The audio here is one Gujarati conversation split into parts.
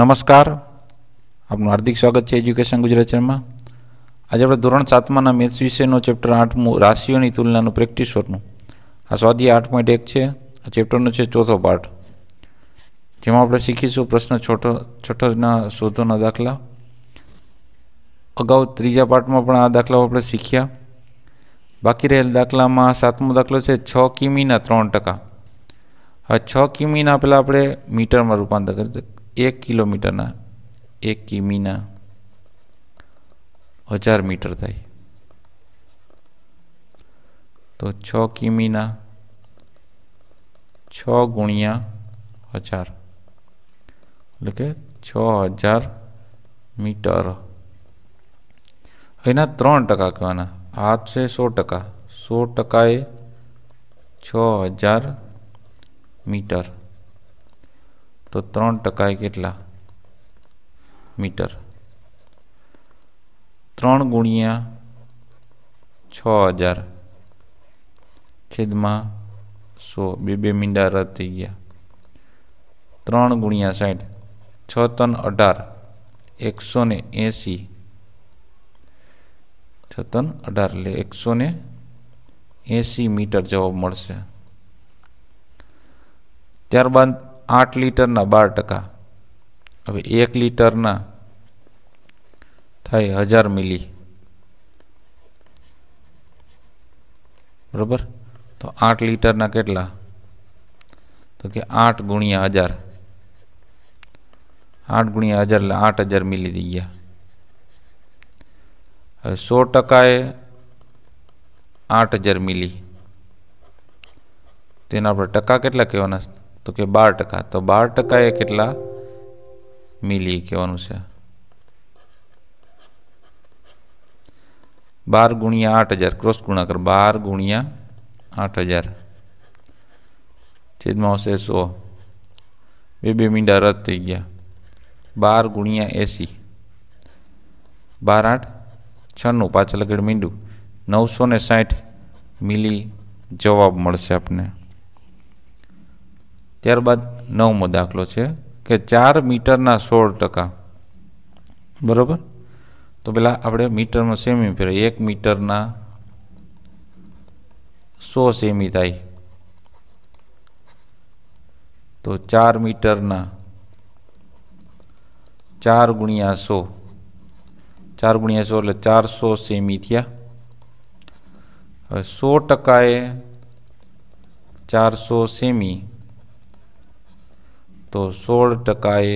નમસ્કાર આપનું હાર્દિક સ્વાગત છે એજ્યુકેશન ગુજરાત ચેનલમાં આજે આપણે ધોરણ સાતમાના મેથ્સ વિષયનો ચેપ્ટર આઠમું રાશિઓની તુલનાનું પ્રેક્ટિસ વર્કનું આ સ્વાધ્યાય આઠ પોઈન્ટ એક છે આ ચેપ્ટરનો છે ચોથો પાર્ટ જેમાં આપણે શીખીશું પ્રશ્ન છોટો છઠ્ઠના શોધોના દાખલા અગાઉ ત્રીજા પાર્ટમાં પણ આ દાખલાઓ આપણે શીખ્યા બાકી રહેલ દાખલામાં સાતમો દાખલો છે છ કિમીના ત્રણ ટકા હવે છ કિમીના પહેલાં આપણે મીટરમાં રૂપાંતર કરી एक किलोमीटर ना एक किमी ना हजार मीटर थे तो छ किमी ना छ गुणिया हजार एट छ हजार मीटर अना त्र टका कहना आठ से सौ टका सौ टका छ हजार मीटर तो त्र टका के मीटर त्र गुणिया छ हज़ार छेदमा सौ बे बे मींडा रद थी गया त्र गुणिया साठ छ तन अठार एक सौ ने एसी छ तन अठार एक सौ ने एसी मीटर जवाब मैं त्यारबाद આઠ લીટરના બાર ટકા હવે એક લીટરના થાય હજાર મિલી બરોબર તો આઠ લીટરના કેટલા તો કે આઠ ગુણ્યા હજાર આઠ ગુણ્યા હજાર એટલે આઠ હજાર મિલી થઈ ગયા હવે સો ટકાએ આઠ હજાર મિલી તેના આપણે ટકા કેટલા કહેવાના તો કે બાર ટકા તો બાર ટકા એ કેટલા મિલી કહેવાનું છે બાર ગુણ્યા આઠ હજાર ક્રોસ ગુણાકાર બાર ગુણ્યા આઠ હજાર છેદમાં આવશે સો બે બે મીંડા રદ થઈ ગયા બાર ગુણ્યા એંસી બાર આઠ છન્નું પાછળ આગળ મીંડું નવસો ને સાઠ મિલી જવાબ મળશે આપને ત્યારબાદ નવમો દાખલો છે કે ચાર મીટરના સોળ ટકા બરાબર તો પહેલાં આપણે મીટરમાં સેમી ફેરવીએ એક મીટરના સો સેમી થાય તો ચાર મીટરના ચાર ગુણ્યા સો ચાર ગુણ્યા સો એટલે ચારસો સેમી થયા હવે સો ટકાએ ચારસો સેમી तो सोल टकाए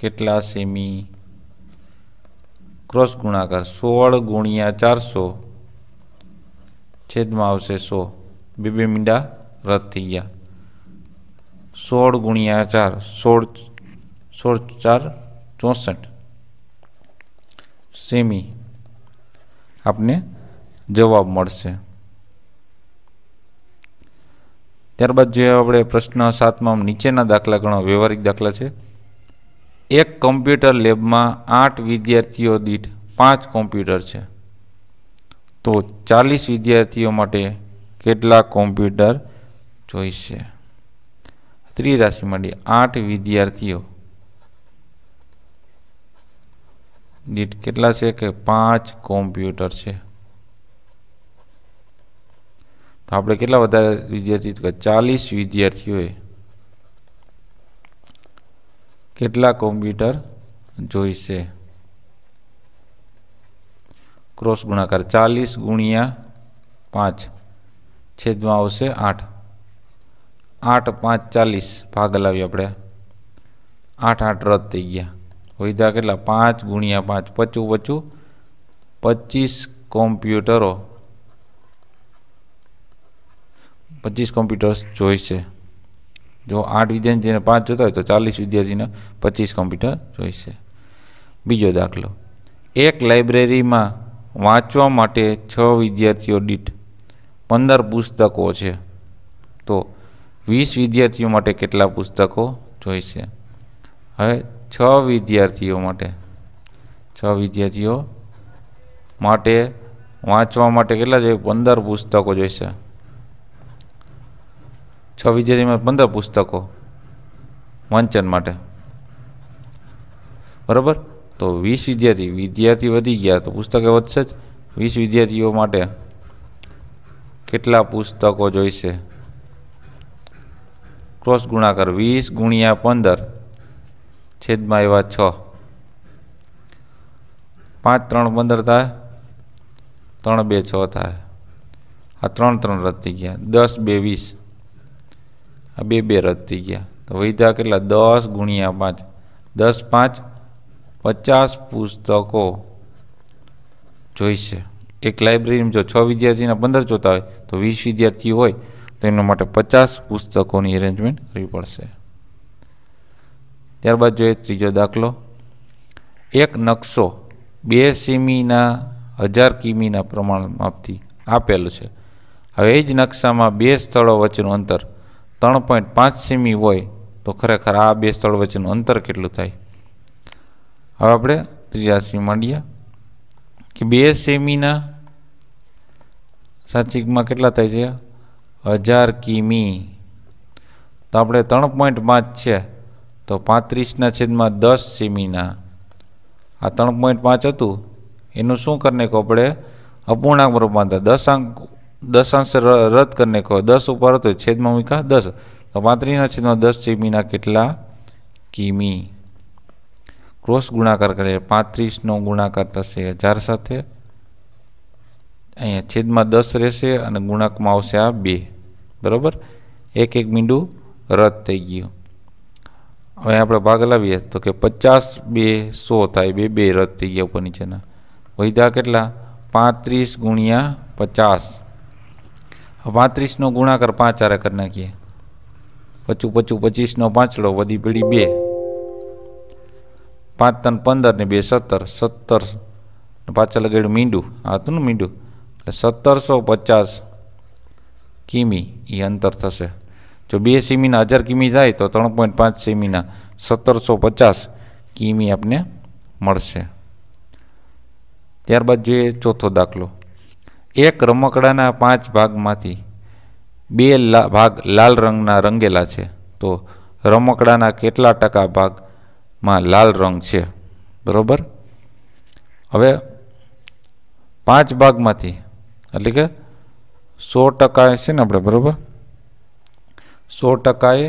के सीमी क्रॉस गुणाकार सोल गुणिया चार सौ छेद सौ बीबी मीडा रद्द थी गया सोल गुणिया चार सोल सोल चार चौसठ सीमी आपने जवाब मैं ત્યારબાદ જે આપણે પ્રશ્ન સાતમાં નીચેના દાખલા ગણો વ્યવહારિક દાખલા છે એક કોમ્પ્યુટર લેબમાં આઠ વિદ્યાર્થીઓ દીઠ પાંચ કોમ્પ્યુટર છે તો ચાલીસ વિદ્યાર્થીઓ માટે કેટલા કોમ્પ્યુટર જોઈશે ત્રિરાશિ માટે આઠ વિદ્યાર્થીઓ દીઠ કેટલા છે કે પાંચ કોમ્પ્યુટર છે તો આપણે કેટલા વધારે વિદ્યાર્થી ચાલીસ વિદ્યાર્થીઓએ કેટલા કોમ્પ્યુટર જોઈશે ક્રોસ ગુણાકાર ચાલીસ ગુણ્યા પાંચ છેદમાં આવશે આઠ આઠ પાંચ ચાલીસ ભાગ લાવીએ આપણે આઠ આઠ રદ થઈ ગયા વૈધા કેટલા પાંચ ગુણ્યા પાંચ પચું પચું પચીસ કોમ્પ્યુટરો પચીસ કોમ્પ્યુટર્સ જોઈશે જો આઠ વિદ્યાર્થીને પાંચ જોતા હોય તો ચાલીસ વિદ્યાર્થીને પચીસ કોમ્પ્યુટર જોઈશે બીજો દાખલો એક લાઇબ્રેરીમાં વાંચવા માટે છ વિદ્યાર્થીઓ દીઠ પંદર પુસ્તકો છે તો વીસ વિદ્યાર્થીઓ માટે કેટલા પુસ્તકો જોઈશે હવે છ વિદ્યાર્થીઓ માટે છ વિદ્યાર્થીઓ માટે વાંચવા માટે કેટલા જોઈએ પંદર પુસ્તકો જોઈશે છ વિદ્યાર્થીમાં પંદર પુસ્તકો વાંચન માટે બરાબર તો વીસ વિદ્યાર્થી વિદ્યાર્થી વધી ગયા તો પુસ્તકે વધશે જ વીસ વિદ્યાર્થીઓ માટે કેટલા પુસ્તકો જોઈશે ક્રોસ ગુણાકાર વીસ ગુણ્યા પંદર છેદમાં એવા છ પાંચ ત્રણ પંદર થાય ત્રણ બે છ થાય આ ત્રણ ત્રણ રદ થઈ ગયા દસ બે વીસ આ બે બે રદ થઈ ગયા તો વૈધા કેટલા દસ ગુણ્યા પાંચ દસ પાંચ પચાસ પુસ્તકો જોઈશે એક લાઇબ્રેરીમાં જો છ વિદ્યાર્થીના પંદર જોતા હોય તો વીસ વિદ્યાર્થીઓ હોય તો એના માટે પચાસ પુસ્તકોની એરેન્જમેન્ટ કરવી પડશે ત્યારબાદ જોઈએ ત્રીજો દાખલો એક નકશો બે સીમીના હજાર કિમીના પ્રમાણ માપથી આપેલો છે હવે એ જ નકશામાં બે સ્થળો વચ્ચેનું અંતર ત્રણ પોઈન્ટ પાંચ સેમી હોય તો ખરેખર આ બે સ્થળ વચ્ચેનું અંતર કેટલું થાય હવે આપણે ત્રીજા સી માંડીએ કે બે સેમીના સાચિકમાં કેટલા થાય છે હજાર કિમી તો આપણે ત્રણ પોઈન્ટ પાંચ છે તો પાંત્રીસના છેદમાં દસ સેમીના આ ત્રણ પોઈન્ટ પાંચ હતું એનું શું કરીને આપણે અપૂર્ણાંકમાં રૂપાંતર દશાંક દસ દશાંશ રદ કરીને કહો દસ ઉપર હતો છેદમાં મૂક્યા દસ તો પાંત્રીસના છેદમાં દસ કિમીના કેટલા કિમી ક્રોસ ગુણાકાર કરીએ પાંત્રીસનો ગુણાકાર થશે હજાર સાથે અહીંયા છેદમાં દસ રહેશે અને ગુણાકમાં આવશે આ બે બરાબર એક એક મીંડું રદ થઈ ગયું હવે આપણે ભાગ લાવીએ તો કે પચાસ બે સો થાય બે બે રદ થઈ ગયા ઉપર નીચેના વૈધા કેટલા પાંત્રીસ ગુણ્યા પચાસ પાંત્રીસનો ગુણાકાર પાંચ આરે કરી નાખીએ પચું પચું પચીસનો પાંચડો વધી પીડી બે પાંચ ત્રણ પંદર ને બે સત્તર સત્તર પાછળ લગાડ્યું મીંડું આ હતું ને મીંડું એટલે સત્તરસો પચાસ કિમી એ અંતર થશે જો બે સીમીના હજાર કિમી જાય તો ત્રણ પોઈન્ટ પાંચ સીમીના સત્તરસો પચાસ કિમી આપને મળશે ત્યારબાદ જોઈએ ચોથો દાખલો એક રમકડાના પાંચ ભાગમાંથી બે ભાગ લાલ રંગના રંગેલા છે તો રમકડાના કેટલા ટકા ભાગમાં લાલ રંગ છે બરાબર હવે પાંચ ભાગમાંથી એટલે કે સો ટકાએ છે ને આપણે બરાબર સો ટકાએ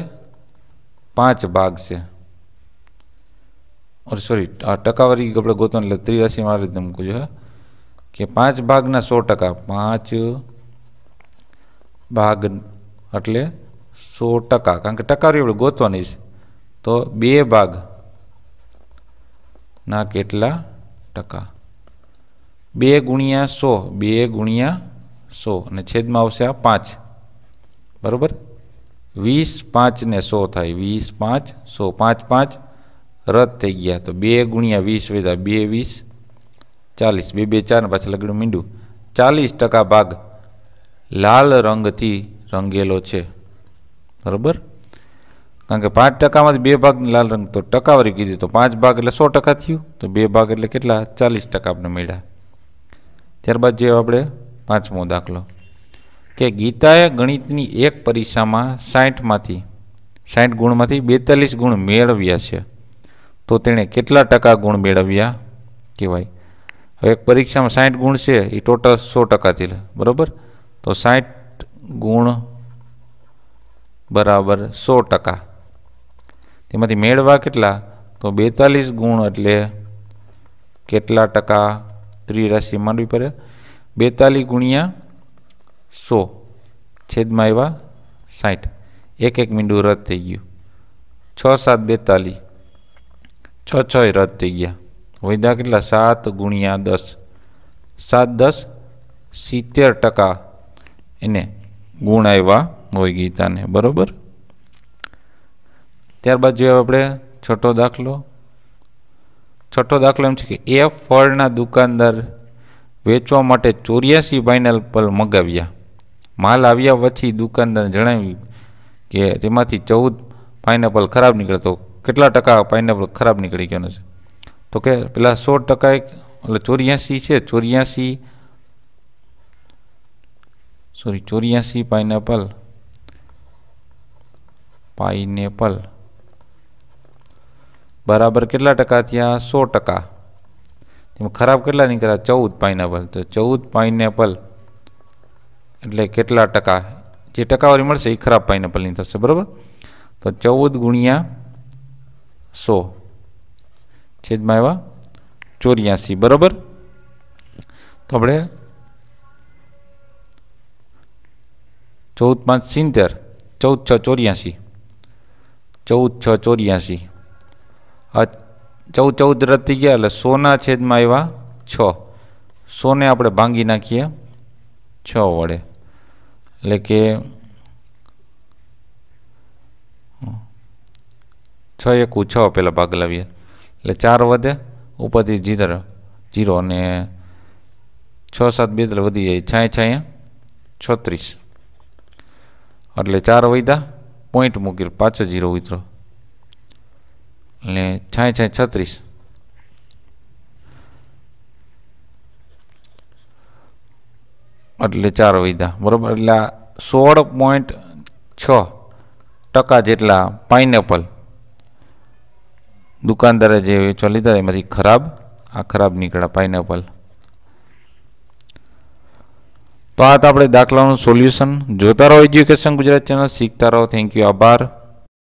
પાંચ ભાગ છે ઓર સોરી ટકાવારી આપણે ગોતન એટલે ત્રિરાશીમાં આ રીતે મૂકવું જોઈએ કે પાંચ ભાગના સો ટકા પાંચ ભાગ એટલે સો ટકા કારણ કે ટકાવારી આપણે ગોતવાની છે તો બે ભાગ ના કેટલા ટકા બે ગુણ્યા સો બે ગુણ્યા સો અને છેદમાં આવશે આ પાંચ બરાબર વીસ પાંચ ને સો થાય વીસ પાંચ સો પાંચ પાંચ રદ થઈ ગયા તો બે ગુણ્યા વીસ વેધા બે વીસ ચાલીસ બે બે ચાર પાછા લગડું મીંડું ચાલીસ ટકા ભાગ લાલ રંગથી રંગેલો છે બરાબર કારણ કે પાંચ ટકામાંથી બે ભાગ લાલ રંગ તો ટકાવારી કીધી તો પાંચ ભાગ એટલે સો ટકા થયું તો બે ભાગ એટલે કેટલા ચાલીસ ટકા આપણે મળ્યા ત્યારબાદ જે આપણે પાંચમો દાખલો કે ગીતાએ ગણિતની એક પરીક્ષામાં સાઠમાંથી સાઠ ગુણમાંથી બેતાલીસ ગુણ મેળવ્યા છે તો તેણે કેટલા ટકા ગુણ મેળવ્યા કહેવાય એક પરીક્ષામાં 60 ગુણ છે ઈ ટોટલ 100% છે બરોબર તો 60 ગુણ બરાબર 100% તેમાંથી મેડવા કેટલા તો 42 ગુણ એટલે કેટલા ટકા ત્રી રાશિ માંડવી પર 42 * 100 / 60 એક એક મીંડું રદ થઈ ગયું 6 7 42 6 6 રદ થઈ ગયા વૈધા કેટલા સાત ગુણ્યા દસ સાત દસ સિત્તેર ટકા એને ગુણ આવ્યા હોય ગીતાને બરાબર ત્યારબાદ જોઈએ આપણે છઠ્ઠો દાખલો છઠ્ઠો દાખલો એમ છે કે એ ફળના દુકાનદાર વેચવા માટે ચોર્યાસી પાઇનેપલ મગાવ્યા માલ આવ્યા પછી દુકાનદારને જણાવ્યું કે તેમાંથી ચૌદ પાઇનેપલ ખરાબ નીકળતો કેટલા ટકા પાઇનેપલ ખરાબ નીકળી ગયો છે તો કે પેલા 100% એટલે 84 છે 84 સોરી 84 પાઈનેપલ પાઈનેપલ બરાબર કેટલા ટકા થયા 100% એમ ખરાબ કેટલા નીકળ્યા 14 પાઈનેપલ તો 14 પાઈનેપલ એટલે કેટલા ટકા જે ટકાવારી મળશે એ ખરાબ પાઈનેપલ ની થશે બરાબર તો 14 ગુણ્યા 100 છેદમાં આવ્યા ચોર્યાસી બરાબર તો આપણે ચૌદ પાંચ સિત્તેર ચૌદ છ ચોર્યાસી ચૌદ છ ચોર્યાસી આ ચૌદ ચૌદ રદ ગયા એટલે સોના છેદમાં આવ્યા છ સોને આપણે ભાંગી નાખીએ છ વડે એટલે કે છ એકું છ પહેલાં ભાગ લાવીએ એટલે ચાર વધે ઉપરથી જીરો જીરો અને છ સાત બે એટલે વધી જાય છાંય છાંય છત્રીસ એટલે ચાર વધ્યા પોઈન્ટ મૂકી પાછો જીરો ઉતરો એટલે છાંય છાંય છત્રીસ એટલે ચાર વૈદા બરાબર એટલે સોળ પોઈન્ટ છ ટકા જેટલા પાઇનેપલ દુકાનદારે જે વેચવા લીધા એમાંથી ખરાબ આ ખરાબ નીકળ્યા પાઇનેપલ તો આ તો આપણે દાખલાનું સોલ્યુશન જોતા રહો એજ્યુકેશન ગુજરાત ચેનલ શીખતા રહો થેન્ક યુ આભાર